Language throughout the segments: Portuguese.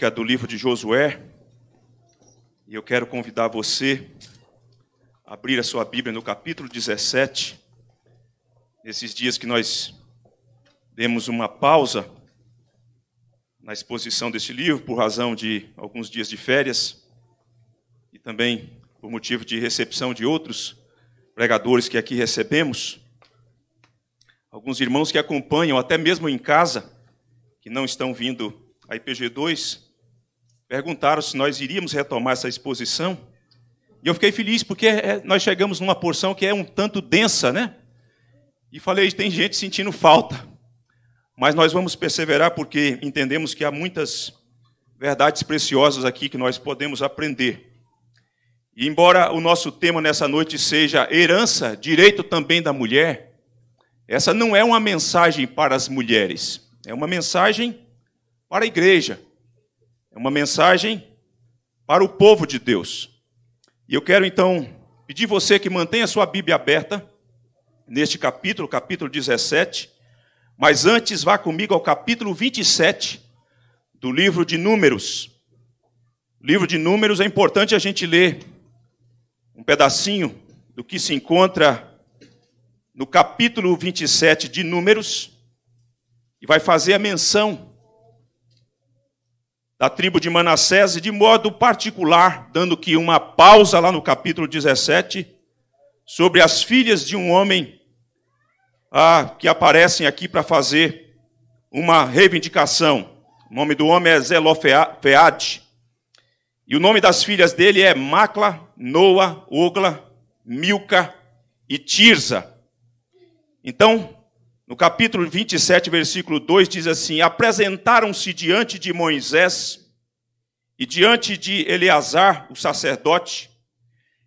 bíblica do livro de Josué. E eu quero convidar você a abrir a sua Bíblia no capítulo 17. Nesses dias que nós demos uma pausa na exposição deste livro, por razão de alguns dias de férias e também por motivo de recepção de outros pregadores que aqui recebemos, alguns irmãos que acompanham, até mesmo em casa, que não estão vindo a IPG2, perguntaram se nós iríamos retomar essa exposição. E eu fiquei feliz porque é, é, nós chegamos numa porção que é um tanto densa, né? E falei, tem gente sentindo falta. Mas nós vamos perseverar porque entendemos que há muitas verdades preciosas aqui que nós podemos aprender. E embora o nosso tema nessa noite seja herança, direito também da mulher, essa não é uma mensagem para as mulheres, é uma mensagem para a igreja uma mensagem para o povo de Deus. E eu quero então pedir você que mantenha sua Bíblia aberta neste capítulo, capítulo 17, mas antes vá comigo ao capítulo 27 do livro de Números. livro de Números é importante a gente ler um pedacinho do que se encontra no capítulo 27 de Números e vai fazer a menção da tribo de Manassés, e de modo particular, dando que uma pausa lá no capítulo 17, sobre as filhas de um homem ah, que aparecem aqui para fazer uma reivindicação. O nome do homem é Zelofeade. E o nome das filhas dele é Macla, Noa, Ogla, Milca e Tirza. Então, no capítulo 27, versículo 2 diz assim: Apresentaram-se diante de Moisés e diante de Eleazar, o sacerdote,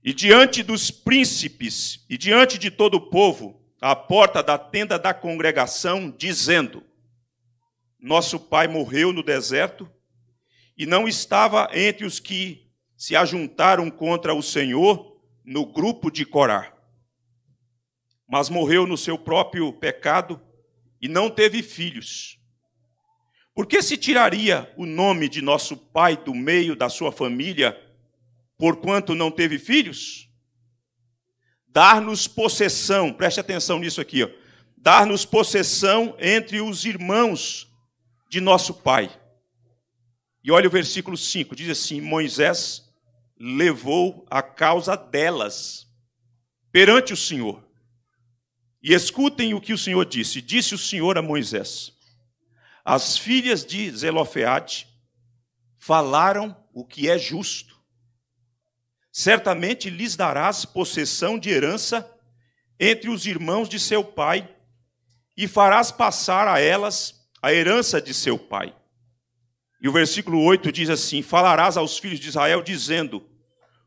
e diante dos príncipes e diante de todo o povo, à porta da tenda da congregação, dizendo: Nosso pai morreu no deserto e não estava entre os que se ajuntaram contra o Senhor no grupo de Corá mas morreu no seu próprio pecado e não teve filhos. Por que se tiraria o nome de nosso pai do meio da sua família, porquanto não teve filhos? Dar-nos possessão, preste atenção nisso aqui, dar-nos possessão entre os irmãos de nosso pai. E olha o versículo 5, diz assim: Moisés levou a causa delas perante o Senhor. E escutem o que o Senhor disse. Disse o Senhor a Moisés: As filhas de Zelofeade falaram o que é justo. Certamente lhes darás possessão de herança entre os irmãos de seu pai e farás passar a elas a herança de seu pai. E o versículo 8 diz assim: Falarás aos filhos de Israel, dizendo: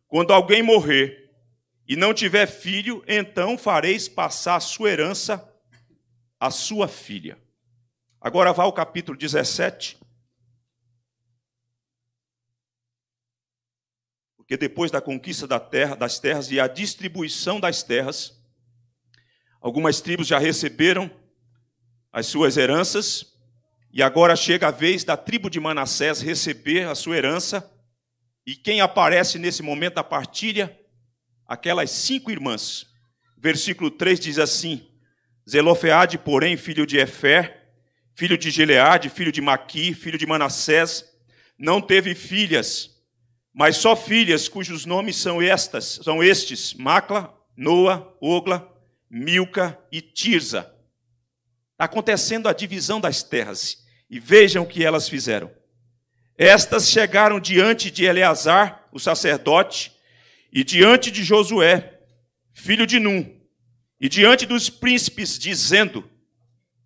Quando alguém morrer e não tiver filho, então fareis passar a sua herança à sua filha. Agora vá ao capítulo 17. Porque depois da conquista da terra, das terras e a distribuição das terras, algumas tribos já receberam as suas heranças, e agora chega a vez da tribo de Manassés receber a sua herança. E quem aparece nesse momento da partilha aquelas cinco irmãs. Versículo 3 diz assim: Zelofeade, porém, filho de Efé, filho de Gileade, filho de Maqui, filho de Manassés, não teve filhas, mas só filhas cujos nomes são estas, são estes: Macla, Noa, Ogla, Milca e Tirza. Está acontecendo a divisão das terras, e vejam o que elas fizeram. Estas chegaram diante de Eleazar, o sacerdote, e diante de Josué, filho de Num, e diante dos príncipes, dizendo: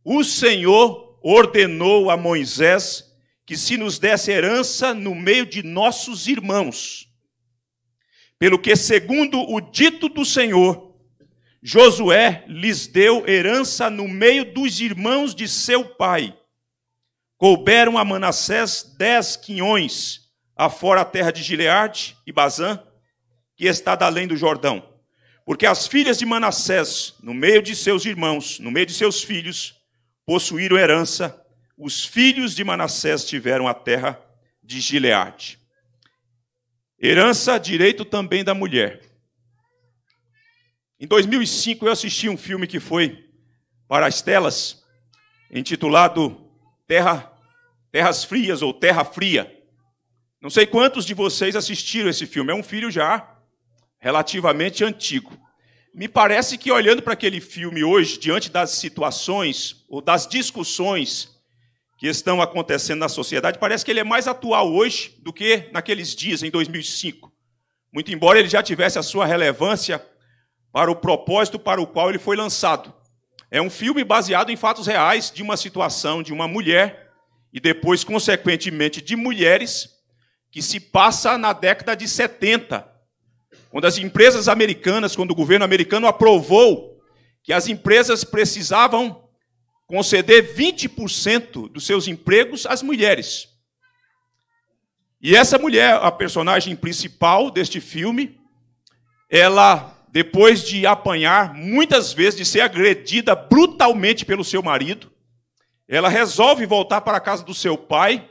O Senhor ordenou a Moisés que se nos desse herança no meio de nossos irmãos. Pelo que, segundo o dito do Senhor, Josué lhes deu herança no meio dos irmãos de seu pai. Couberam a Manassés dez quinhões, afora a terra de Gileade e Bazã, que está além do Jordão. Porque as filhas de Manassés, no meio de seus irmãos, no meio de seus filhos, possuíram herança. Os filhos de Manassés tiveram a terra de Gileade. Herança, direito também da mulher. Em 2005 eu assisti um filme que foi para as telas, intitulado Terra Terras Frias ou Terra Fria. Não sei quantos de vocês assistiram esse filme, é um filho já relativamente antigo. Me parece que olhando para aquele filme hoje, diante das situações ou das discussões que estão acontecendo na sociedade, parece que ele é mais atual hoje do que naqueles dias, em 2005. Muito embora ele já tivesse a sua relevância para o propósito para o qual ele foi lançado. É um filme baseado em fatos reais de uma situação de uma mulher e depois, consequentemente, de mulheres que se passa na década de 70 quando as empresas americanas, quando o governo americano aprovou que as empresas precisavam conceder 20% dos seus empregos às mulheres. E essa mulher, a personagem principal deste filme, ela, depois de apanhar muitas vezes, de ser agredida brutalmente pelo seu marido, ela resolve voltar para a casa do seu pai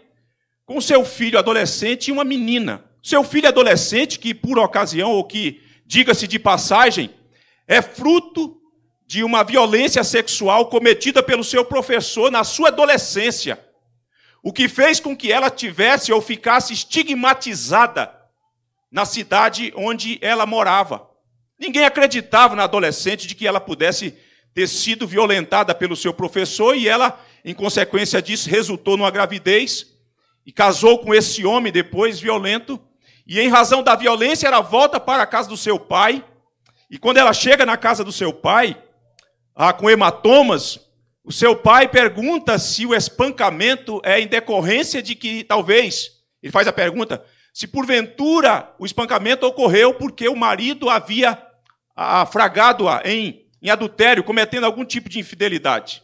com seu filho adolescente e uma menina. Seu filho adolescente, que por ocasião, ou que, diga-se de passagem, é fruto de uma violência sexual cometida pelo seu professor na sua adolescência, o que fez com que ela tivesse ou ficasse estigmatizada na cidade onde ela morava. Ninguém acreditava na adolescente de que ela pudesse ter sido violentada pelo seu professor e ela, em consequência disso, resultou numa gravidez e casou com esse homem depois violento e em razão da violência, ela volta para a casa do seu pai. E quando ela chega na casa do seu pai, ah, com hematomas, o seu pai pergunta se o espancamento é em decorrência de que, talvez, ele faz a pergunta, se porventura o espancamento ocorreu porque o marido havia ah, fragado-a em, em adultério, cometendo algum tipo de infidelidade.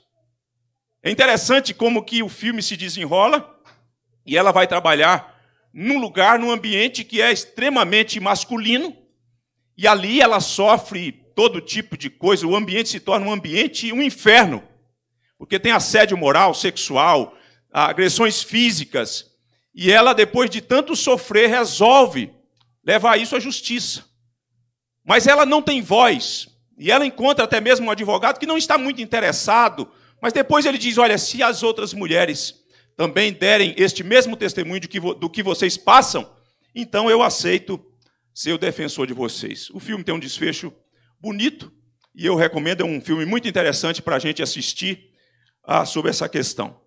É interessante como que o filme se desenrola e ela vai trabalhar num lugar, num ambiente que é extremamente masculino, e ali ela sofre todo tipo de coisa, o ambiente se torna um ambiente, um inferno, porque tem assédio moral, sexual, agressões físicas, e ela, depois de tanto sofrer, resolve levar isso à justiça. Mas ela não tem voz, e ela encontra até mesmo um advogado que não está muito interessado, mas depois ele diz: olha, se as outras mulheres também derem este mesmo testemunho do que, do que vocês passam, então eu aceito ser o defensor de vocês. O filme tem um desfecho bonito e eu recomendo, é um filme muito interessante para a gente assistir ah, sobre essa questão.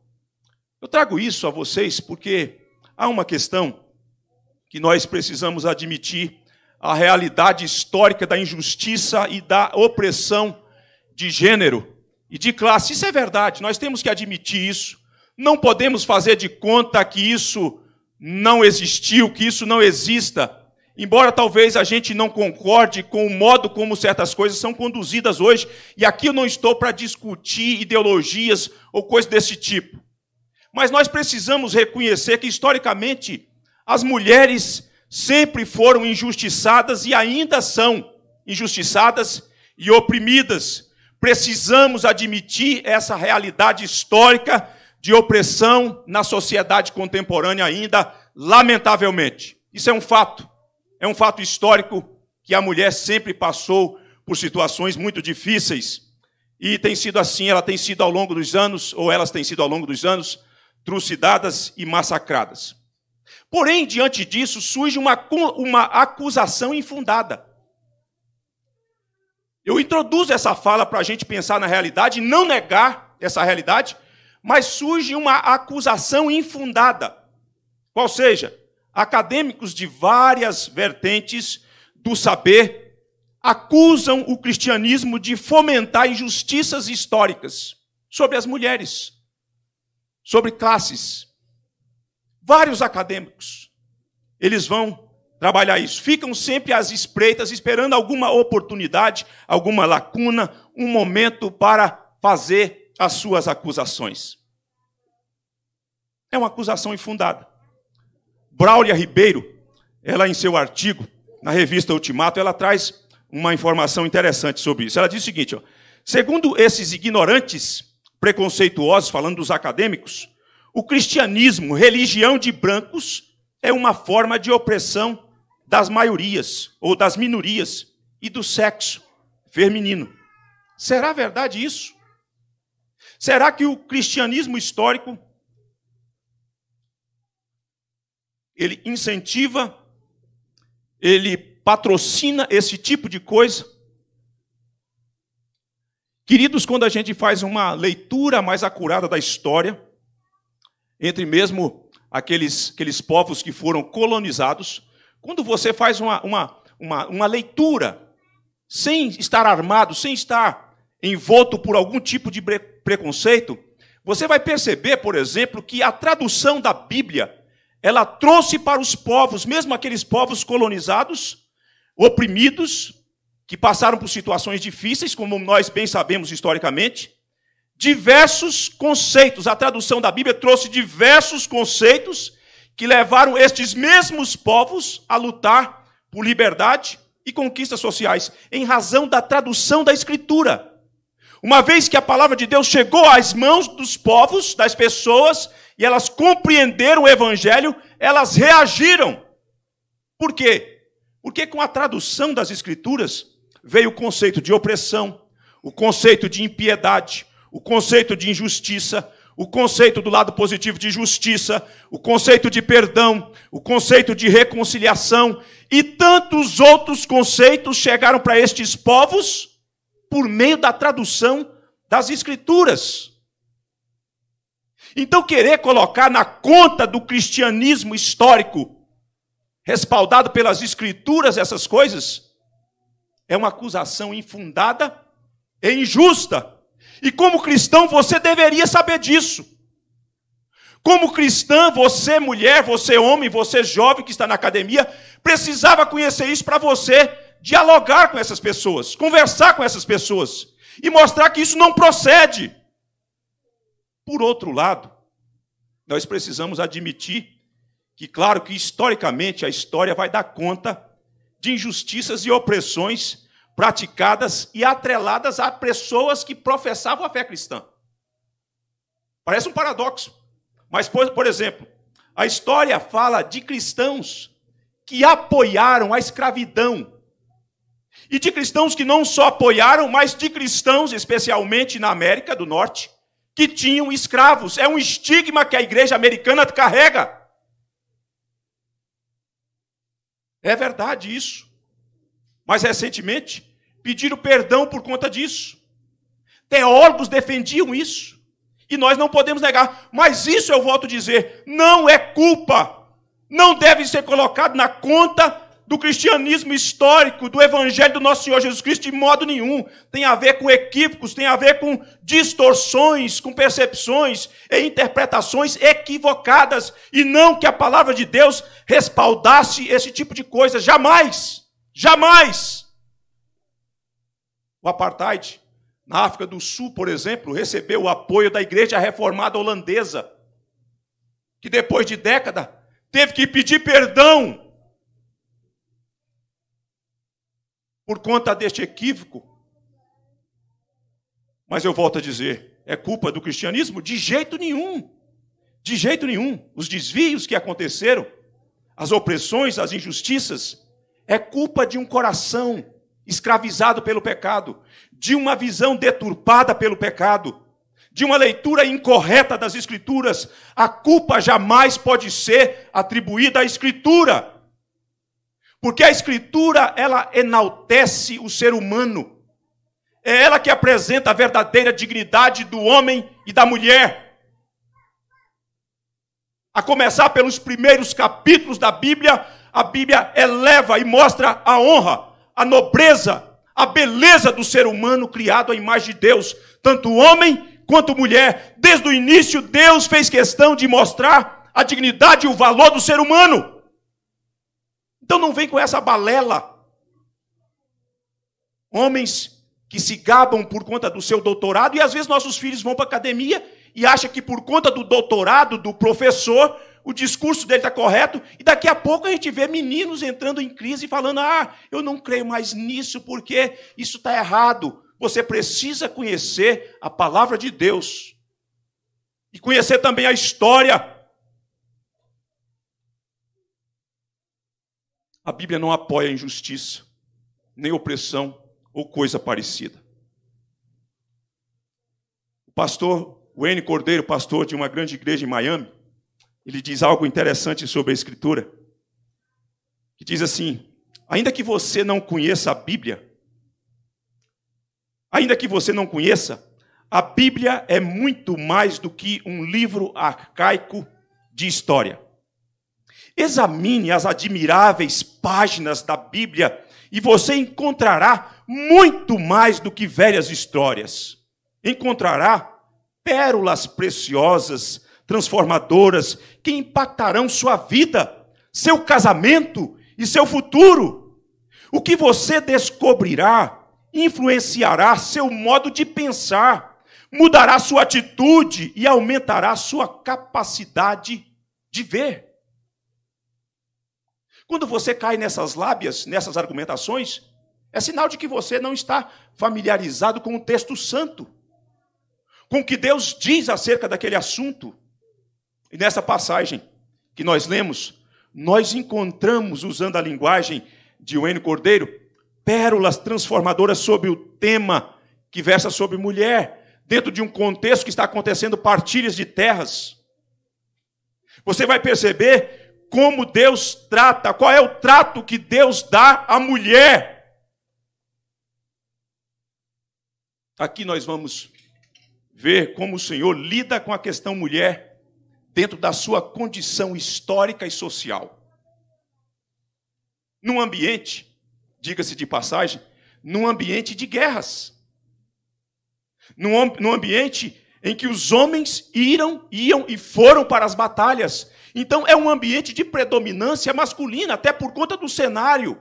Eu trago isso a vocês porque há uma questão que nós precisamos admitir a realidade histórica da injustiça e da opressão de gênero e de classe. Isso é verdade, nós temos que admitir isso. Não podemos fazer de conta que isso não existiu, que isso não exista. Embora talvez a gente não concorde com o modo como certas coisas são conduzidas hoje, e aqui eu não estou para discutir ideologias ou coisas desse tipo. Mas nós precisamos reconhecer que, historicamente, as mulheres sempre foram injustiçadas e ainda são injustiçadas e oprimidas. Precisamos admitir essa realidade histórica de opressão na sociedade contemporânea ainda, lamentavelmente. Isso é um fato. É um fato histórico que a mulher sempre passou por situações muito difíceis. E tem sido assim, ela tem sido ao longo dos anos, ou elas têm sido ao longo dos anos, trucidadas e massacradas. Porém, diante disso, surge uma, uma acusação infundada. Eu introduzo essa fala para a gente pensar na realidade, não negar essa realidade, mas surge uma acusação infundada. Ou seja, acadêmicos de várias vertentes do saber acusam o cristianismo de fomentar injustiças históricas sobre as mulheres, sobre classes. Vários acadêmicos, eles vão trabalhar isso. Ficam sempre às espreitas, esperando alguma oportunidade, alguma lacuna, um momento para fazer as suas acusações. É uma acusação infundada. Braulia Ribeiro, ela em seu artigo na revista Ultimato, ela traz uma informação interessante sobre isso. Ela diz o seguinte: ó, segundo esses ignorantes preconceituosos, falando dos acadêmicos, o cristianismo, religião de brancos, é uma forma de opressão das maiorias ou das minorias e do sexo feminino. Será verdade isso? Será que o cristianismo histórico ele incentiva, ele patrocina esse tipo de coisa? Queridos, quando a gente faz uma leitura mais acurada da história, entre mesmo aqueles, aqueles povos que foram colonizados, quando você faz uma, uma, uma, uma leitura sem estar armado, sem estar envolto por algum tipo de preconceito, você vai perceber, por exemplo, que a tradução da Bíblia, ela trouxe para os povos, mesmo aqueles povos colonizados, oprimidos, que passaram por situações difíceis, como nós bem sabemos historicamente, diversos conceitos. A tradução da Bíblia trouxe diversos conceitos que levaram estes mesmos povos a lutar por liberdade e conquistas sociais, em razão da tradução da Escritura. Uma vez que a palavra de Deus chegou às mãos dos povos, das pessoas, e elas compreenderam o evangelho, elas reagiram. Por quê? Porque com a tradução das escrituras veio o conceito de opressão, o conceito de impiedade, o conceito de injustiça, o conceito do lado positivo de justiça, o conceito de perdão, o conceito de reconciliação e tantos outros conceitos chegaram para estes povos por meio da tradução das Escrituras. Então, querer colocar na conta do cristianismo histórico, respaldado pelas Escrituras, essas coisas, é uma acusação infundada e injusta. E como cristão, você deveria saber disso. Como cristã, você mulher, você homem, você jovem que está na academia, precisava conhecer isso para você dialogar com essas pessoas, conversar com essas pessoas e mostrar que isso não procede. Por outro lado, nós precisamos admitir que, claro que historicamente a história vai dar conta de injustiças e opressões praticadas e atreladas a pessoas que professavam a fé cristã. Parece um paradoxo. Mas, por exemplo, a história fala de cristãos que apoiaram a escravidão e de cristãos que não só apoiaram, mas de cristãos, especialmente na América do Norte, que tinham escravos. É um estigma que a igreja americana carrega. É verdade isso. Mas recentemente pediram perdão por conta disso. Teólogos defendiam isso. E nós não podemos negar. Mas isso eu volto a dizer: não é culpa. Não deve ser colocado na conta do cristianismo histórico, do evangelho do nosso Senhor Jesus Cristo, de modo nenhum. Tem a ver com equívocos, tem a ver com distorções, com percepções e interpretações equivocadas. E não que a palavra de Deus respaldasse esse tipo de coisa. Jamais! Jamais! O apartheid na África do Sul, por exemplo, recebeu o apoio da Igreja Reformada Holandesa, que depois de década teve que pedir perdão por conta deste equívoco. Mas eu volto a dizer, é culpa do cristianismo? De jeito nenhum. De jeito nenhum. Os desvios que aconteceram, as opressões, as injustiças, é culpa de um coração escravizado pelo pecado, de uma visão deturpada pelo pecado, de uma leitura incorreta das Escrituras. A culpa jamais pode ser atribuída à Escritura. Porque a escritura, ela enaltece o ser humano. É ela que apresenta a verdadeira dignidade do homem e da mulher. A começar pelos primeiros capítulos da Bíblia, a Bíblia eleva e mostra a honra, a nobreza, a beleza do ser humano criado à imagem de Deus, tanto homem quanto mulher. Desde o início, Deus fez questão de mostrar a dignidade e o valor do ser humano. Então não vem com essa balela. Homens que se gabam por conta do seu doutorado, e às vezes nossos filhos vão para a academia e acham que por conta do doutorado do professor, o discurso dele está correto, e daqui a pouco a gente vê meninos entrando em crise e falando: ah, eu não creio mais nisso porque isso está errado. Você precisa conhecer a palavra de Deus e conhecer também a história. A Bíblia não apoia injustiça, nem opressão ou coisa parecida. O pastor Wayne Cordeiro, pastor de uma grande igreja em Miami, ele diz algo interessante sobre a Escritura, que diz assim: ainda que você não conheça a Bíblia, ainda que você não conheça, a Bíblia é muito mais do que um livro arcaico de história. Examine as admiráveis páginas da Bíblia e você encontrará muito mais do que velhas histórias. Encontrará pérolas preciosas, transformadoras, que impactarão sua vida, seu casamento e seu futuro. O que você descobrirá influenciará seu modo de pensar, mudará sua atitude e aumentará sua capacidade de ver. Quando você cai nessas lábias, nessas argumentações, é sinal de que você não está familiarizado com o texto santo, com o que Deus diz acerca daquele assunto. E nessa passagem que nós lemos, nós encontramos, usando a linguagem de Wayne Cordeiro, pérolas transformadoras sobre o tema que versa sobre mulher, dentro de um contexto que está acontecendo partilhas de terras. Você vai perceber como Deus trata, qual é o trato que Deus dá à mulher. Aqui nós vamos ver como o Senhor lida com a questão mulher dentro da sua condição histórica e social. Num ambiente, diga-se de passagem, num ambiente de guerras. Num, ambiente em que os homens iram, iam e foram para as batalhas, então é um ambiente de predominância masculina, até por conta do cenário.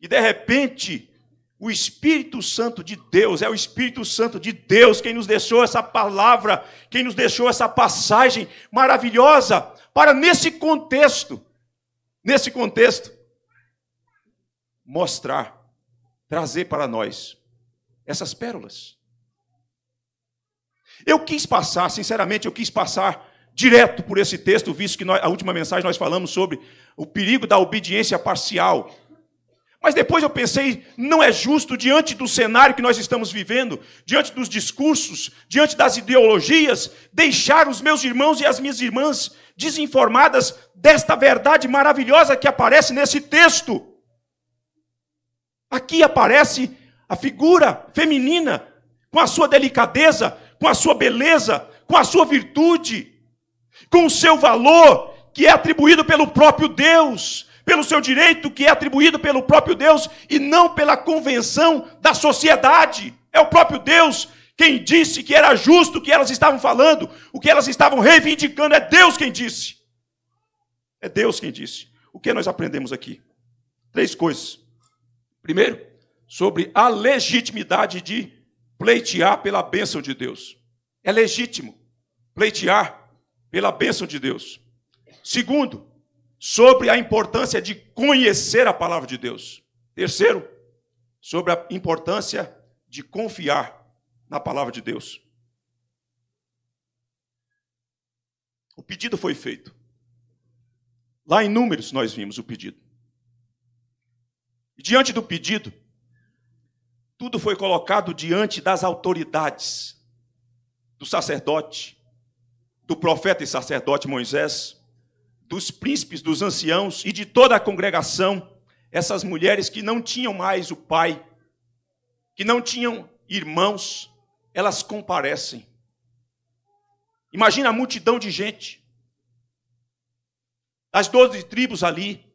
E de repente, o Espírito Santo de Deus, é o Espírito Santo de Deus quem nos deixou essa palavra, quem nos deixou essa passagem maravilhosa para nesse contexto, nesse contexto, mostrar, trazer para nós essas pérolas. Eu quis passar, sinceramente, eu quis passar direto por esse texto, visto que nós, a última mensagem nós falamos sobre o perigo da obediência parcial. Mas depois eu pensei, não é justo diante do cenário que nós estamos vivendo, diante dos discursos, diante das ideologias, deixar os meus irmãos e as minhas irmãs desinformadas desta verdade maravilhosa que aparece nesse texto. Aqui aparece a figura feminina com a sua delicadeza, com a sua beleza, com a sua virtude, com o seu valor, que é atribuído pelo próprio Deus, pelo seu direito, que é atribuído pelo próprio Deus, e não pela convenção da sociedade. É o próprio Deus quem disse que era justo o que elas estavam falando, o que elas estavam reivindicando. É Deus quem disse. É Deus quem disse. O que nós aprendemos aqui? Três coisas. Primeiro, sobre a legitimidade de pleitear pela bênção de Deus. É legítimo pleitear pela bênção de Deus. Segundo, sobre a importância de conhecer a palavra de Deus. Terceiro, sobre a importância de confiar na palavra de Deus. O pedido foi feito. Lá em Números nós vimos o pedido. E diante do pedido, tudo foi colocado diante das autoridades, do sacerdote, do profeta e sacerdote Moisés, dos príncipes, dos anciãos e de toda a congregação, essas mulheres que não tinham mais o pai, que não tinham irmãos, elas comparecem. Imagina a multidão de gente, as doze tribos ali,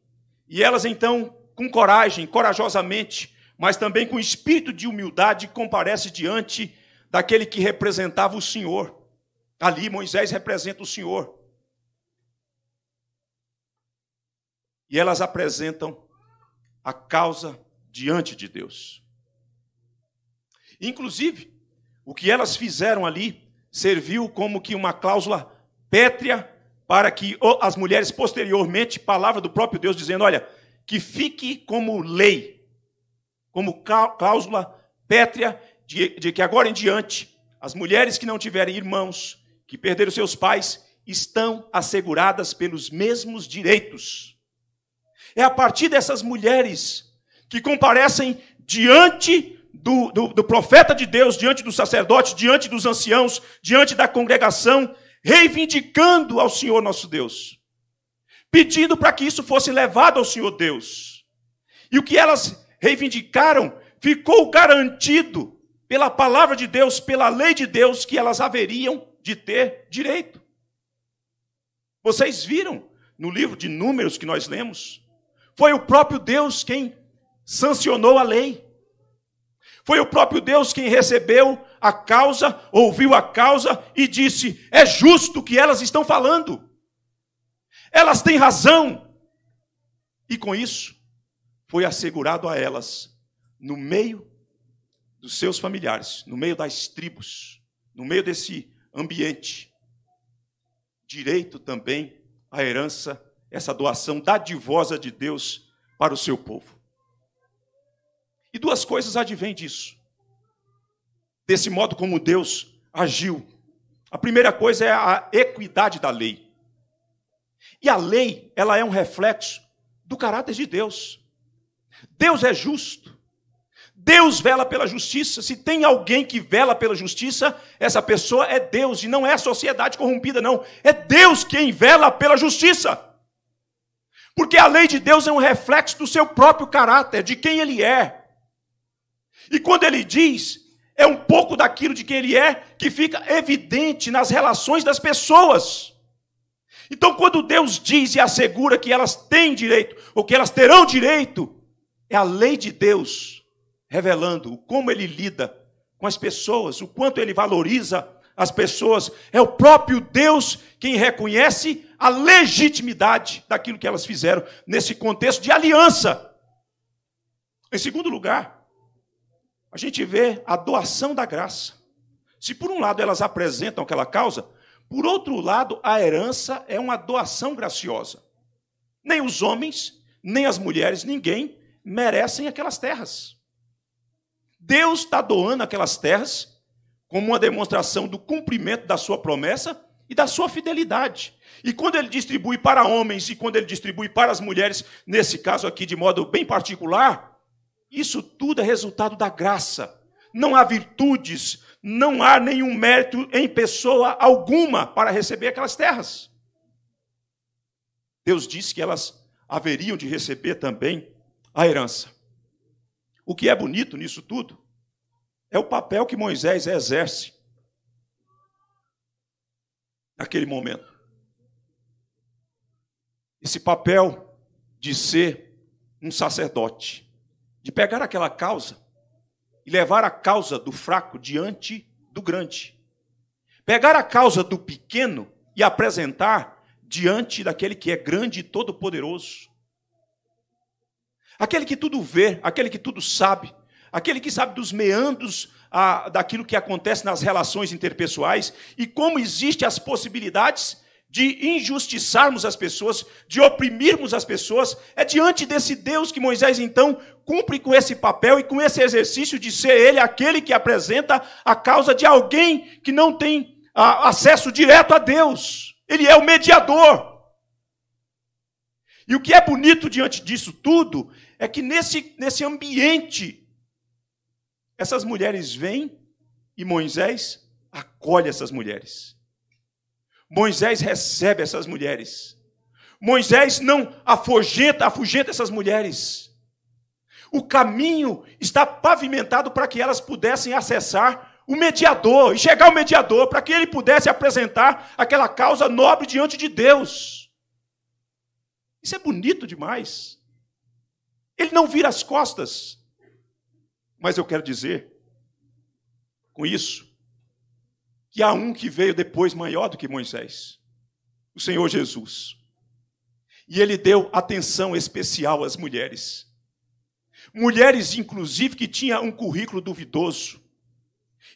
e elas então, com coragem, corajosamente, mas também com espírito de humildade comparece diante daquele que representava o Senhor. Ali Moisés representa o Senhor. E elas apresentam a causa diante de Deus. Inclusive, o que elas fizeram ali serviu como que uma cláusula pétrea para que as mulheres posteriormente, palavra do próprio Deus dizendo, olha, que fique como lei como cláusula pétrea de, de que agora em diante as mulheres que não tiverem irmãos, que perderam seus pais, estão asseguradas pelos mesmos direitos. É a partir dessas mulheres que comparecem diante do, do, do, profeta de Deus, diante do sacerdote, diante dos anciãos, diante da congregação, reivindicando ao Senhor nosso Deus, pedindo para que isso fosse levado ao Senhor Deus. E o que elas reivindicaram, ficou garantido pela palavra de Deus, pela lei de Deus, que elas haveriam de ter direito. Vocês viram no livro de Números que nós lemos? Foi o próprio Deus quem sancionou a lei. Foi o próprio Deus quem recebeu a causa, ouviu a causa e disse: é justo o que elas estão falando. Elas têm razão. E com isso, foi assegurado a elas no meio dos seus familiares, no meio das tribos, no meio desse ambiente. Direito também à herança, essa doação dadivosa de Deus para o seu povo. E duas coisas advêm disso, desse modo como Deus agiu. A primeira coisa é a equidade da lei. E a lei, ela é um reflexo do caráter de Deus. Deus é justo. Deus vela pela justiça. Se tem alguém que vela pela justiça, essa pessoa é Deus e não é a sociedade corrompida, não. É Deus quem vela pela justiça. Porque a lei de Deus é um reflexo do seu próprio caráter, de quem ele é. E quando ele diz, é um pouco daquilo de quem ele é que fica evidente nas relações das pessoas. Então, quando Deus diz e assegura que elas têm direito, ou que elas terão direito é a lei de Deus revelando como ele lida com as pessoas, o quanto ele valoriza as pessoas. É o próprio Deus quem reconhece a legitimidade daquilo que elas fizeram nesse contexto de aliança. Em segundo lugar, a gente vê a doação da graça. Se por um lado elas apresentam aquela causa, por outro lado, a herança é uma doação graciosa. Nem os homens, nem as mulheres, ninguém merecem aquelas terras. Deus está doando aquelas terras como uma demonstração do cumprimento da sua promessa e da sua fidelidade. E quando ele distribui para homens e quando ele distribui para as mulheres, nesse caso aqui de modo bem particular, isso tudo é resultado da graça. Não há virtudes, não há nenhum mérito em pessoa alguma para receber aquelas terras. Deus disse que elas haveriam de receber também a herança. O que é bonito nisso tudo é o papel que Moisés exerce naquele momento. Esse papel de ser um sacerdote, de pegar aquela causa e levar a causa do fraco diante do grande. Pegar a causa do pequeno e apresentar diante daquele que é grande e todo-poderoso aquele que tudo vê, aquele que tudo sabe, aquele que sabe dos meandros a, ah, daquilo que acontece nas relações interpessoais e como existem as possibilidades de injustiçarmos as pessoas, de oprimirmos as pessoas. É diante desse Deus que Moisés então cumpre com esse papel e com esse exercício de ser ele aquele que apresenta a causa de alguém que não tem a, ah, acesso direto a Deus. Ele é o mediador. E o que é bonito diante disso tudo é que nesse, nesse ambiente, essas mulheres vêm e Moisés acolhe essas mulheres. Moisés recebe essas mulheres. Moisés não afugenta, afugenta essas mulheres. O caminho está pavimentado para que elas pudessem acessar o mediador e chegar ao mediador, para que ele pudesse apresentar aquela causa nobre diante de Deus. Isso é bonito demais. Ele não vira as costas. Mas eu quero dizer, com isso, que há um que veio depois maior do que Moisés o Senhor Jesus. E ele deu atenção especial às mulheres. Mulheres, inclusive, que tinham um currículo duvidoso,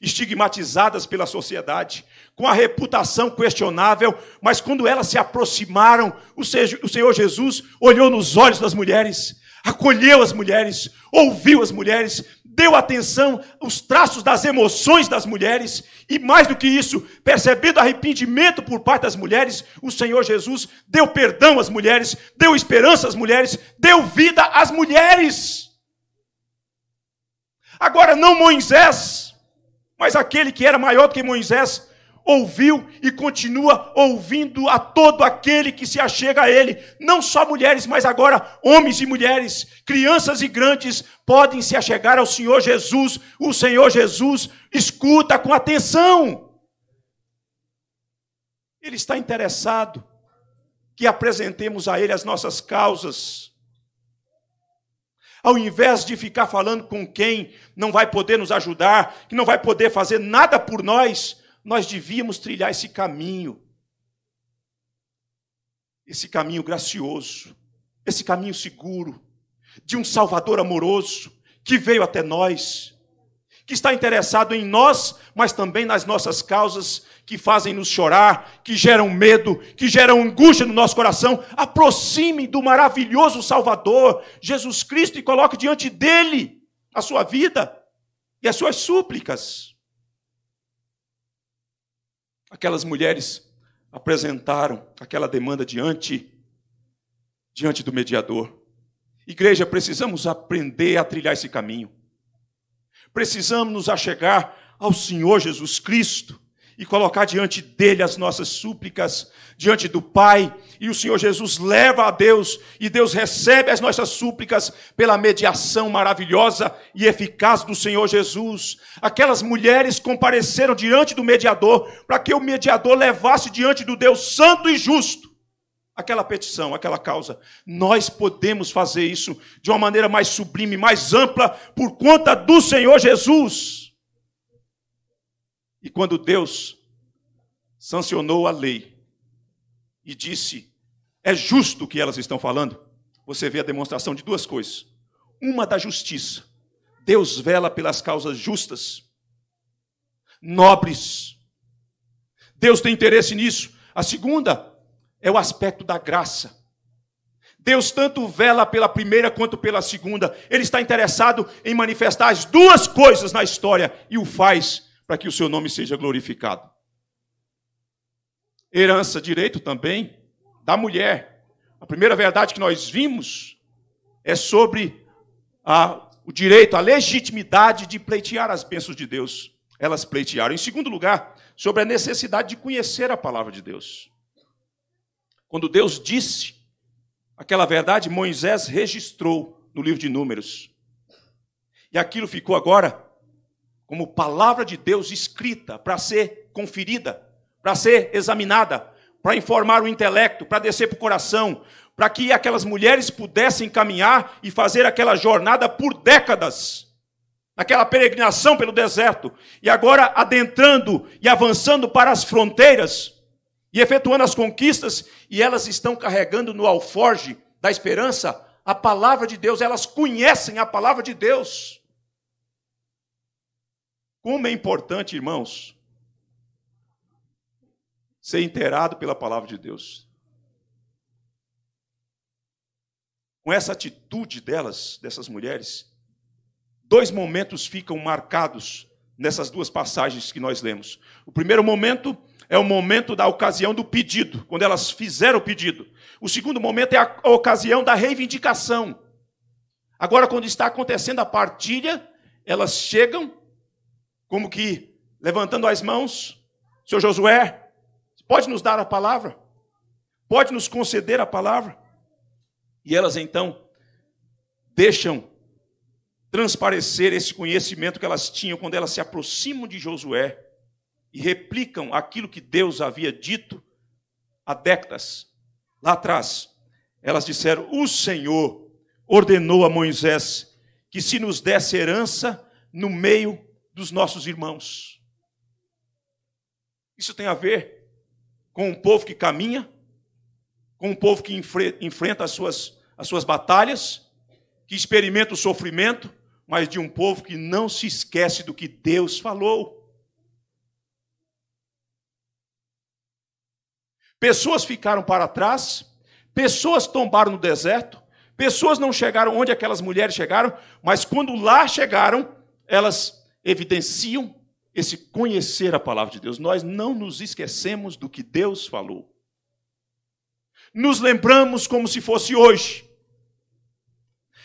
estigmatizadas pela sociedade, com a reputação questionável, mas quando elas se aproximaram, o Senhor Jesus olhou nos olhos das mulheres acolheu as mulheres, ouviu as mulheres, deu atenção aos traços das emoções das mulheres e, mais do que isso, percebendo arrependimento por parte das mulheres, o Senhor Jesus deu perdão às mulheres, deu esperança às mulheres, deu vida às mulheres. Agora, não Moisés, mas aquele que era maior do que Moisés, ouviu e continua ouvindo a todo aquele que se achega a ele. Não só mulheres, mas agora homens e mulheres, crianças e grandes podem se achegar ao Senhor Jesus. O Senhor Jesus escuta com atenção. Ele está interessado que apresentemos a ele as nossas causas. Ao invés de ficar falando com quem não vai poder nos ajudar, que não vai poder fazer nada por nós, nós devíamos trilhar esse caminho, esse caminho gracioso, esse caminho seguro, de um Salvador amoroso que veio até nós, que está interessado em nós, mas também nas nossas causas que fazem-nos chorar, que geram medo, que geram angústia no nosso coração. Aproxime do maravilhoso Salvador, Jesus Cristo, e coloque diante dele a sua vida e as suas súplicas aquelas mulheres apresentaram aquela demanda diante diante do mediador. Igreja, precisamos aprender a trilhar esse caminho. Precisamos nos achegar ao Senhor Jesus Cristo e colocar diante dele as nossas súplicas, diante do Pai, e o Senhor Jesus leva a Deus, e Deus recebe as nossas súplicas pela mediação maravilhosa e eficaz do Senhor Jesus. Aquelas mulheres compareceram diante do mediador, para que o mediador levasse diante do Deus Santo e Justo aquela petição, aquela causa. Nós podemos fazer isso de uma maneira mais sublime, mais ampla, por conta do Senhor Jesus. E quando Deus sancionou a lei e disse: é justo o que elas estão falando, você vê a demonstração de duas coisas. Uma da justiça. Deus vela pelas causas justas, nobres. Deus tem interesse nisso. A segunda é o aspecto da graça. Deus tanto vela pela primeira quanto pela segunda. Ele está interessado em manifestar as duas coisas na história e o faz para que o seu nome seja glorificado. Herança, direito também da mulher. A primeira verdade que nós vimos é sobre a, o direito, a legitimidade de pleitear as bênçãos de Deus. Elas pleitearam. Em segundo lugar, sobre a necessidade de conhecer a palavra de Deus. Quando Deus disse aquela verdade, Moisés registrou no livro de Números. E aquilo ficou agora como palavra de Deus escrita para ser conferida, para ser examinada, para informar o intelecto, para descer para o coração, para que aquelas mulheres pudessem caminhar e fazer aquela jornada por décadas, aquela peregrinação pelo deserto, e agora adentrando e avançando para as fronteiras e efetuando as conquistas, e elas estão carregando no alforge da esperança a palavra de Deus, elas conhecem a palavra de Deus. Como é importante, irmãos, ser inteirado pela palavra de Deus. Com essa atitude delas, dessas mulheres, dois momentos ficam marcados nessas duas passagens que nós lemos. O primeiro momento é o momento da ocasião do pedido, quando elas fizeram o pedido. O segundo momento é a ocasião da reivindicação. Agora, quando está acontecendo a partilha, elas chegam como que levantando as mãos, Senhor Josué, pode nos dar a palavra? Pode nos conceder a palavra? E elas então deixam transparecer esse conhecimento que elas tinham quando elas se aproximam de Josué e replicam aquilo que Deus havia dito há décadas lá atrás. Elas disseram: O Senhor ordenou a Moisés que se nos desse herança no meio dos nossos irmãos. Isso tem a ver com um povo que caminha, com um povo que enfrenta as suas, as suas batalhas, que experimenta o sofrimento, mas de um povo que não se esquece do que Deus falou. Pessoas ficaram para trás, pessoas tombaram no deserto, pessoas não chegaram onde aquelas mulheres chegaram, mas quando lá chegaram, elas evidenciam esse conhecer a palavra de Deus. Nós não nos esquecemos do que Deus falou. Nos lembramos como se fosse hoje.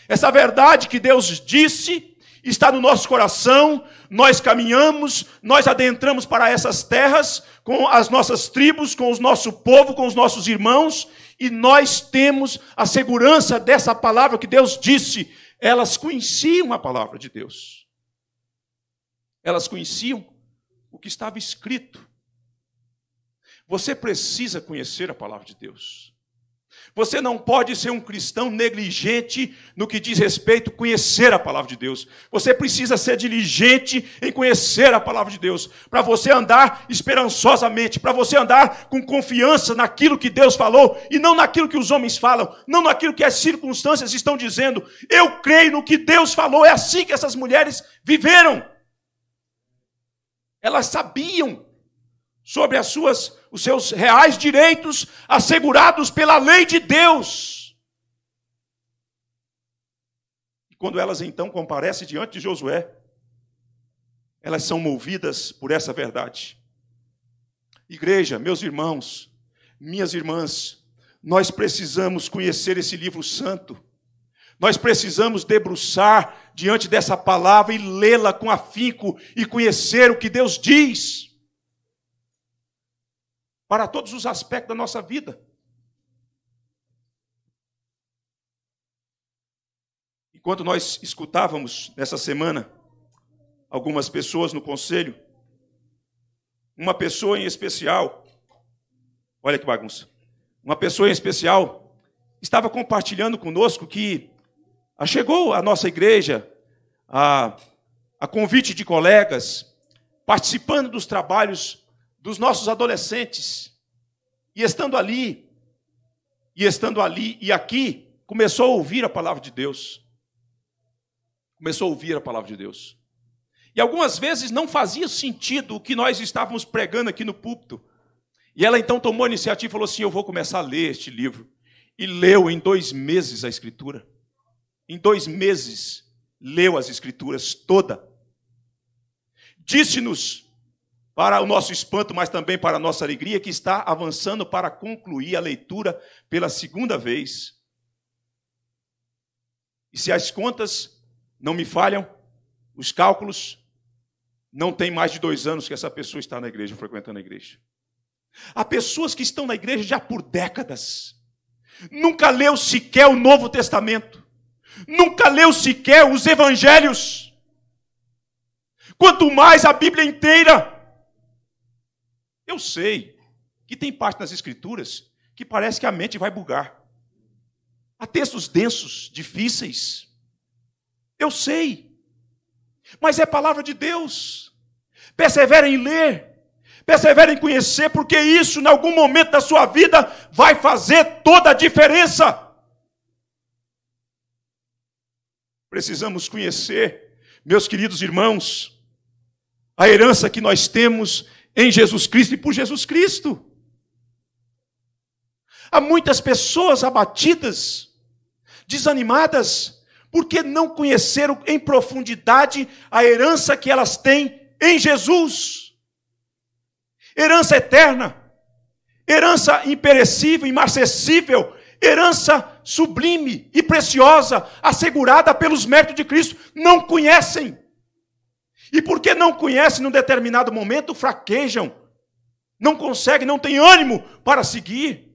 Essa verdade que Deus disse está no nosso coração, nós caminhamos, nós adentramos para essas terras com as nossas tribos, com o nosso povo, com os nossos irmãos, e nós temos a segurança dessa palavra que Deus disse. Elas conheciam a palavra de Deus. Elas conheciam o que estava escrito. Você precisa conhecer a palavra de Deus. Você não pode ser um cristão negligente no que diz respeito a conhecer a palavra de Deus. Você precisa ser diligente em conhecer a palavra de Deus, para você andar esperançosamente, para você andar com confiança naquilo que Deus falou e não naquilo que os homens falam, não naquilo que as circunstâncias estão dizendo. Eu creio no que Deus falou, é assim que essas mulheres viveram. Elas sabiam sobre as suas, os seus reais direitos assegurados pela lei de Deus. E quando elas então comparecem diante de Josué, elas são movidas por essa verdade. Igreja, meus irmãos, minhas irmãs, nós precisamos conhecer esse livro santo nós precisamos debruçar diante dessa palavra e lê-la com afinco e conhecer o que Deus diz para todos os aspectos da nossa vida. Enquanto nós escutávamos nessa semana algumas pessoas no conselho, uma pessoa em especial, olha que bagunça, uma pessoa em especial estava compartilhando conosco que ah, chegou à nossa igreja, a, a convite de colegas, participando dos trabalhos dos nossos adolescentes. E estando ali, e estando ali e aqui, começou a ouvir a palavra de Deus. Começou a ouvir a palavra de Deus. E algumas vezes não fazia sentido o que nós estávamos pregando aqui no púlpito. E ela então tomou a iniciativa e falou assim: Eu vou começar a ler este livro. E leu em dois meses a escritura em dois meses, leu as Escrituras toda. Disse-nos, para o nosso espanto, mas também para a nossa alegria, que está avançando para concluir a leitura pela segunda vez. E se as contas não me falham, os cálculos, não tem mais de dois anos que essa pessoa está na igreja, frequentando a igreja. Há pessoas que estão na igreja já por décadas, nunca leu sequer o Novo Testamento. Nunca leu sequer os evangelhos. Quanto mais a Bíblia inteira. Eu sei que tem parte nas Escrituras que parece que a mente vai bugar. Há textos densos, difíceis. Eu sei. Mas é palavra de Deus. Perseverem em ler. Perseverem em conhecer, porque isso, em algum momento da sua vida, vai fazer toda a diferença. precisamos conhecer, meus queridos irmãos, a herança que nós temos em Jesus Cristo e por Jesus Cristo. Há muitas pessoas abatidas, desanimadas, porque não conheceram em profundidade a herança que elas têm em Jesus. Herança eterna, herança imperecível, imarcessível, herança sublime e preciosa assegurada pelos méritos de Cristo, não conhecem. E porque não conhecem num determinado momento, fraquejam, não conseguem, não têm ânimo para seguir.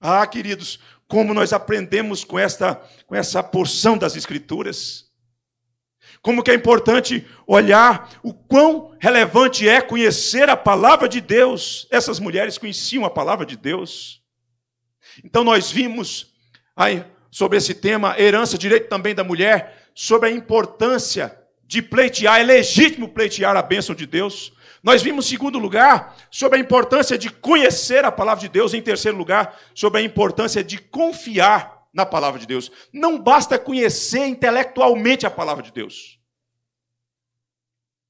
Ah, queridos, como nós aprendemos com esta com essa porção das escrituras. Como que é importante olhar o quão relevante é conhecer a palavra de Deus. Essas mulheres conheciam a palavra de Deus. Então nós vimos aí, sobre esse tema, herança, direito também da mulher, sobre a importância de pleitear, é legítimo pleitear a bênção de Deus. Nós vimos, em segundo lugar, sobre a importância de conhecer a palavra de Deus. Em terceiro lugar, sobre a importância de confiar na palavra de Deus. Não basta conhecer intelectualmente a palavra de Deus.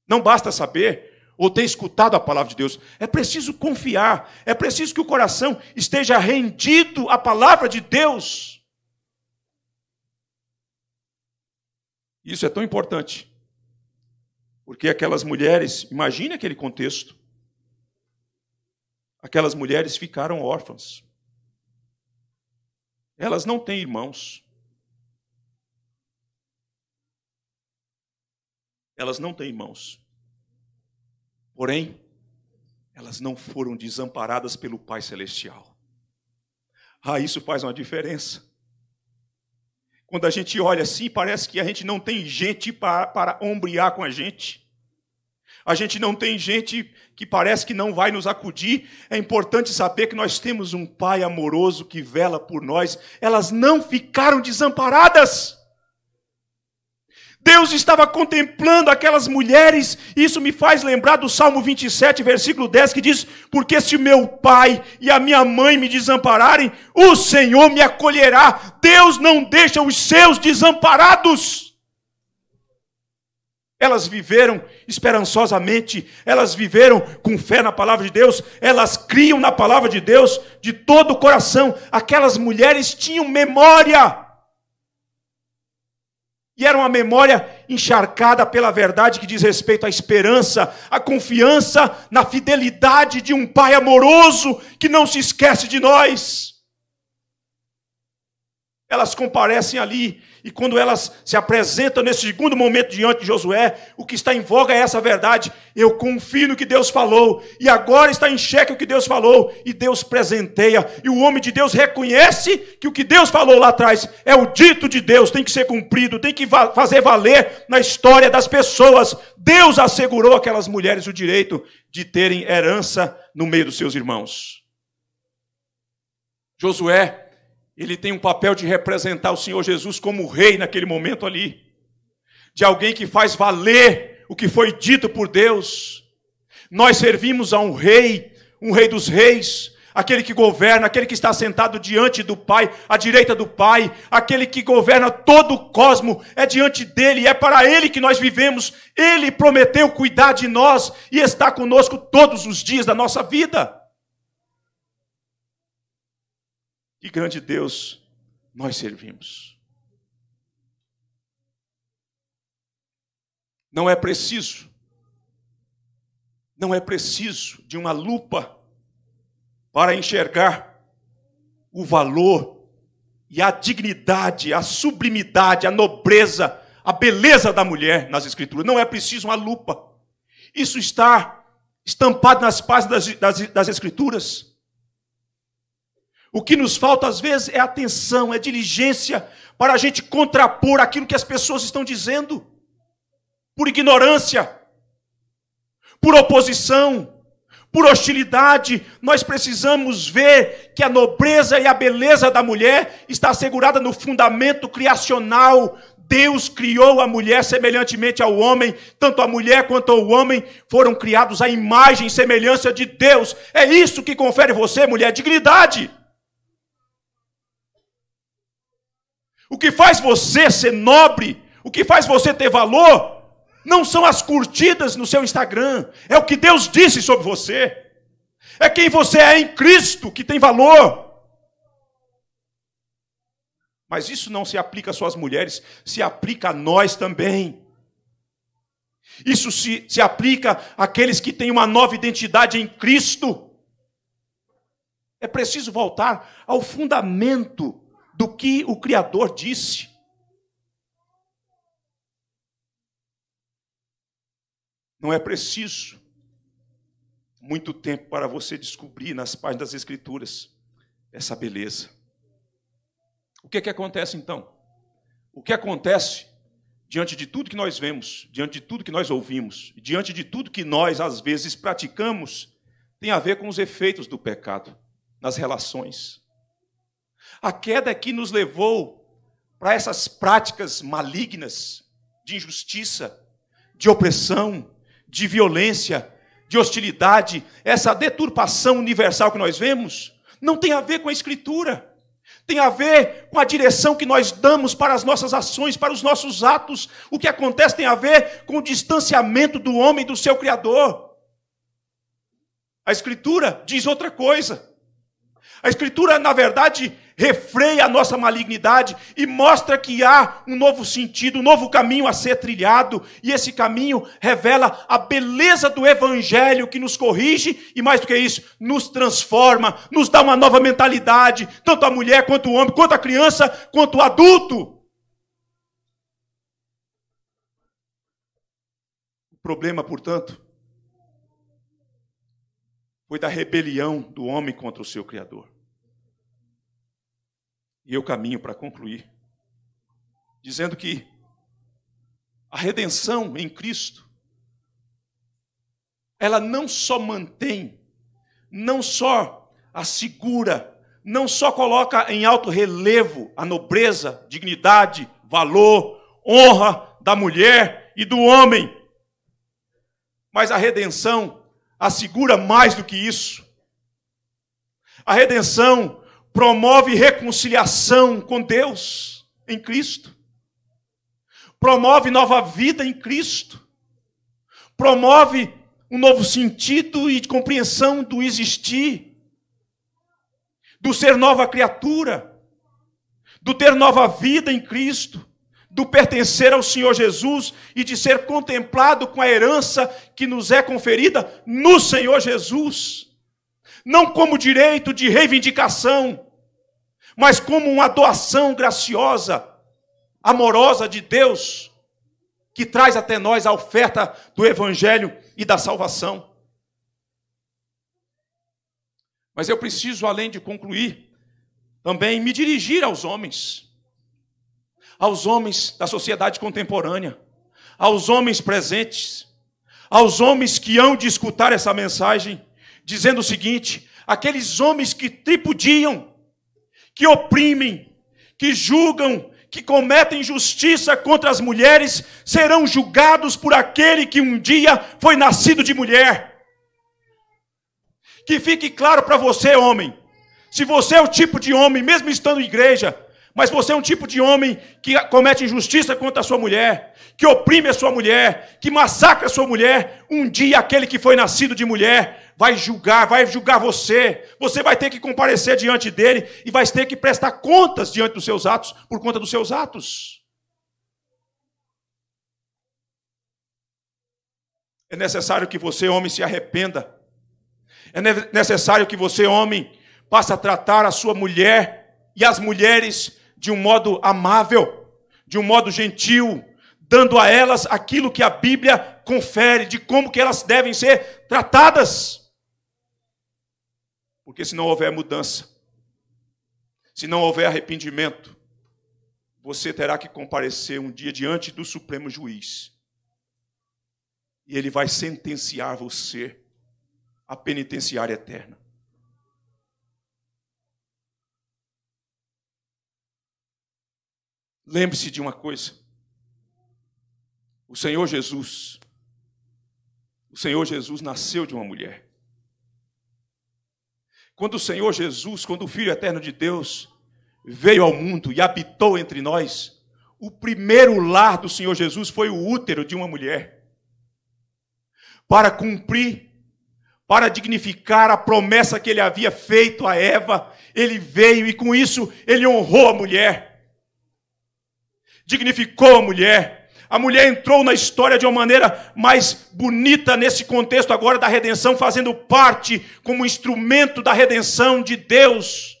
Não basta saber ou ter escutado a palavra de Deus. É preciso confiar, é preciso que o coração esteja rendido à palavra de Deus. Isso é tão importante. Porque aquelas mulheres, imagine aquele contexto. Aquelas mulheres ficaram órfãs. Elas não têm irmãos. Elas não têm irmãos. Porém, elas não foram desamparadas pelo Pai Celestial. Ah, isso faz uma diferença. Quando a gente olha assim, parece que a gente não tem gente para, para ombrear com a gente. A gente não tem gente que parece que não vai nos acudir. É importante saber que nós temos um Pai amoroso que vela por nós. Elas não ficaram desamparadas. Deus estava contemplando aquelas mulheres. Isso me faz lembrar do Salmo 27, versículo 10, que diz: Porque se meu pai e a minha mãe me desampararem, o Senhor me acolherá. Deus não deixa os seus desamparados. Elas viveram esperançosamente, elas viveram com fé na palavra de Deus, elas criam na palavra de Deus de todo o coração. Aquelas mulheres tinham memória. E era uma memória encharcada pela verdade que diz respeito à esperança, à confiança na fidelidade de um Pai amoroso que não se esquece de nós. Elas comparecem ali e quando elas se apresentam nesse segundo momento diante de Josué, o que está em voga é essa verdade. Eu confio no que Deus falou, e agora está em xeque o que Deus falou, e Deus presenteia. E o homem de Deus reconhece que o que Deus falou lá atrás é o dito de Deus, tem que ser cumprido, tem que va fazer valer na história das pessoas. Deus assegurou aquelas mulheres o direito de terem herança no meio dos seus irmãos. Josué ele tem um papel de representar o Senhor Jesus como rei naquele momento ali, de alguém que faz valer o que foi dito por Deus. Nós servimos a um rei, um rei dos reis, aquele que governa, aquele que está sentado diante do Pai, à direita do Pai, aquele que governa todo o cosmo, é diante dele, é para ele que nós vivemos. Ele prometeu cuidar de nós e está conosco todos os dias da nossa vida. Que grande Deus nós servimos. Não é preciso, não é preciso de uma lupa para enxergar o valor e a dignidade, a sublimidade, a nobreza, a beleza da mulher nas Escrituras. Não é preciso uma lupa. Isso está estampado nas páginas das, das, das Escrituras. O que nos falta às vezes é atenção, é diligência para a gente contrapor aquilo que as pessoas estão dizendo por ignorância, por oposição, por hostilidade. Nós precisamos ver que a nobreza e a beleza da mulher está assegurada no fundamento criacional. Deus criou a mulher semelhantemente ao homem, tanto a mulher quanto o homem foram criados à imagem e semelhança de Deus. É isso que confere você, mulher, dignidade. O que faz você ser nobre, o que faz você ter valor, não são as curtidas no seu Instagram, é o que Deus disse sobre você. É quem você é em Cristo que tem valor. Mas isso não se aplica só às mulheres, se aplica a nós também. Isso se, se aplica àqueles que têm uma nova identidade em Cristo. É preciso voltar ao fundamento do que o Criador disse. Não é preciso muito tempo para você descobrir nas páginas das Escrituras essa beleza. O que, é que acontece então? O que acontece diante de tudo que nós vemos, diante de tudo que nós ouvimos, diante de tudo que nós às vezes praticamos, tem a ver com os efeitos do pecado nas relações, a queda é que nos levou para essas práticas malignas de injustiça, de opressão, de violência, de hostilidade, essa deturpação universal que nós vemos, não tem a ver com a Escritura. Tem a ver com a direção que nós damos para as nossas ações, para os nossos atos. O que acontece tem a ver com o distanciamento do homem do seu Criador. A Escritura diz outra coisa. A Escritura, na verdade, refreia a nossa malignidade e mostra que há um novo sentido, um novo caminho a ser trilhado, e esse caminho revela a beleza do evangelho que nos corrige e mais do que isso, nos transforma, nos dá uma nova mentalidade, tanto a mulher quanto o homem, quanto a criança, quanto o adulto. O problema, portanto, foi da rebelião do homem contra o seu criador. E eu caminho para concluir, dizendo que a redenção em Cristo, ela não só mantém, não só assegura, não só coloca em alto relevo a nobreza, dignidade, valor, honra da mulher e do homem, mas a redenção assegura mais do que isso. A redenção promove reconciliação com Deus em Cristo, promove nova vida em Cristo, promove um novo sentido e compreensão do existir, do ser nova criatura, do ter nova vida em Cristo, do pertencer ao Senhor Jesus e de ser contemplado com a herança que nos é conferida no Senhor Jesus não como direito de reivindicação, mas como uma doação graciosa, amorosa de Deus, que traz até nós a oferta do Evangelho e da salvação. Mas eu preciso, além de concluir, também me dirigir aos homens, aos homens da sociedade contemporânea, aos homens presentes, aos homens que hão de escutar essa mensagem, dizendo o seguinte: aqueles homens que tripudiam que oprimem, que julgam, que cometem injustiça contra as mulheres, serão julgados por aquele que um dia foi nascido de mulher. Que fique claro para você, homem, se você é o tipo de homem, mesmo estando em igreja, mas você é um tipo de homem que comete injustiça contra a sua mulher, que oprime a sua mulher, que massacra a sua mulher, um dia aquele que foi nascido de mulher vai julgar, vai julgar você. Você vai ter que comparecer diante dele e vai ter que prestar contas diante dos seus atos por conta dos seus atos. É necessário que você, homem, se arrependa. É necessário que você, homem, passe a tratar a sua mulher e as mulheres de um modo amável, de um modo gentil, dando a elas aquilo que a Bíblia confere de como que elas devem ser tratadas. Porque se não houver mudança, se não houver arrependimento, você terá que comparecer um dia diante do Supremo Juiz. E ele vai sentenciar você à penitenciária eterna. Lembre-se de uma coisa. O Senhor Jesus, o Senhor Jesus nasceu de uma mulher. Quando o Senhor Jesus, quando o Filho Eterno de Deus veio ao mundo e habitou entre nós, o primeiro lar do Senhor Jesus foi o útero de uma mulher. Para cumprir, para dignificar a promessa que ele havia feito a Eva, ele veio e com isso ele honrou a mulher dignificou a mulher, a mulher entrou na história de uma maneira mais bonita nesse contexto agora da redenção, fazendo parte como instrumento da redenção de Deus.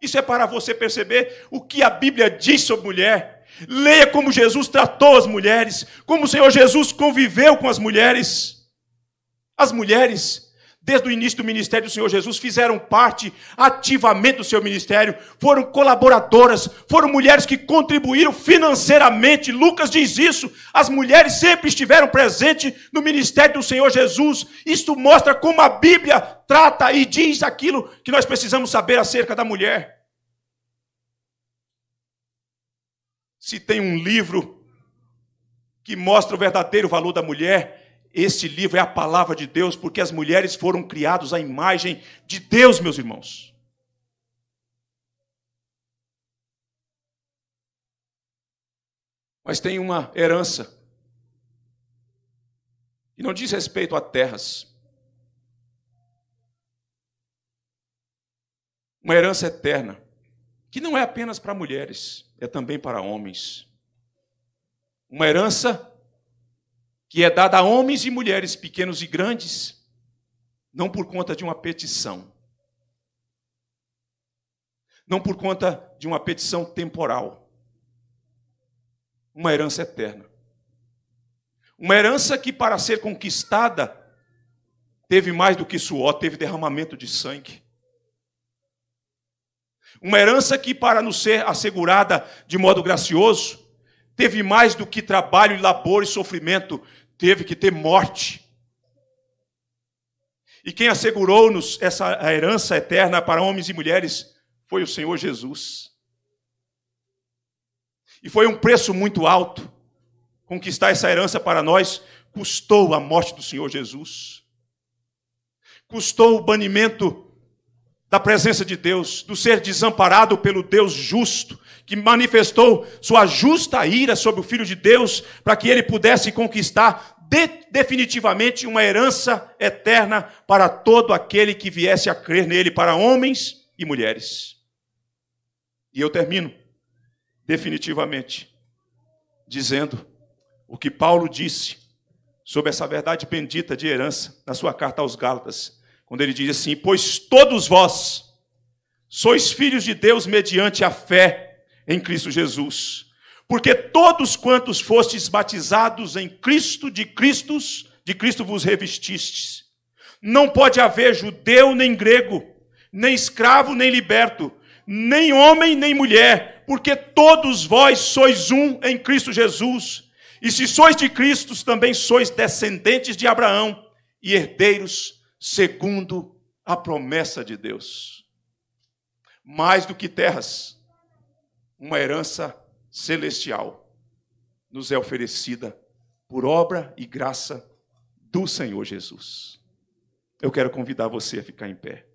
Isso é para você perceber o que a Bíblia diz sobre mulher. Leia como Jesus tratou as mulheres, como o Senhor Jesus conviveu com as mulheres. As mulheres desde o início do ministério do Senhor Jesus, fizeram parte ativamente do seu ministério, foram colaboradoras, foram mulheres que contribuíram financeiramente. Lucas diz isso. As mulheres sempre estiveram presentes no ministério do Senhor Jesus. Isso mostra como a Bíblia trata e diz aquilo que nós precisamos saber acerca da mulher. Se tem um livro que mostra o verdadeiro valor da mulher, este livro é a palavra de Deus, porque as mulheres foram criadas à imagem de Deus, meus irmãos. Mas tem uma herança. E não diz respeito a terras. Uma herança eterna, que não é apenas para mulheres, é também para homens. Uma herança que é dada a homens e mulheres, pequenos e grandes, não por conta de uma petição, não por conta de uma petição temporal, uma herança eterna. Uma herança que, para ser conquistada, teve mais do que suor, teve derramamento de sangue. Uma herança que, para nos ser assegurada de modo gracioso, teve mais do que trabalho, labor e sofrimento, teve que ter morte. E quem assegurou-nos essa herança eterna para homens e mulheres foi o Senhor Jesus. E foi um preço muito alto. Conquistar essa herança para nós custou a morte do Senhor Jesus, custou o banimento da presença de Deus, do ser desamparado pelo Deus justo, que manifestou sua justa ira sobre o Filho de Deus, para que ele pudesse conquistar de, definitivamente uma herança eterna para todo aquele que viesse a crer nele, para homens e mulheres. E eu termino definitivamente dizendo o que Paulo disse sobre essa verdade bendita de herança na sua carta aos Gálatas, quando ele diz assim: Pois todos vós sois filhos de Deus mediante a fé em Cristo Jesus. Porque todos quantos fostes batizados em Cristo, de Cristo, de Cristo vos revestistes. Não pode haver judeu nem grego, nem escravo nem liberto, nem homem nem mulher, porque todos vós sois um em Cristo Jesus. E se sois de Cristo, também sois descendentes de Abraão e herdeiros segundo a promessa de Deus. Mais do que terras, uma herança celestial nos é oferecida por obra e graça do Senhor Jesus. Eu quero convidar você a ficar em pé.